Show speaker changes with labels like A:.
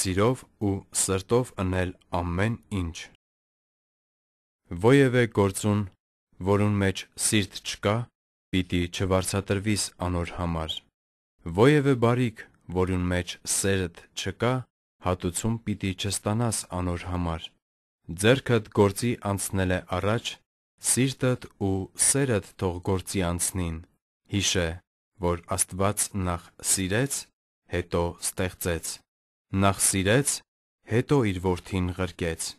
A: սիրով ու սրտով ընել ամեն
B: ինչ։ Ոևէ գործուն, որուն մեջ սիրտ չկա, պիտի չվարցատրվիս անոր համար։ Ոևէ բարիք, որուն մեջ սերդ չկա, հատուցում պիտի չստանաս անոր համար։ Ձերքդ գործի անցնել է առաջ, սիրտդ ու սերդ թող գործի անցնին։ Հիշե, որ Աստված նախ սիրեց, հետո ստեղծեց։ Նախ սիրեց, հետո իր որդին ղրկեց։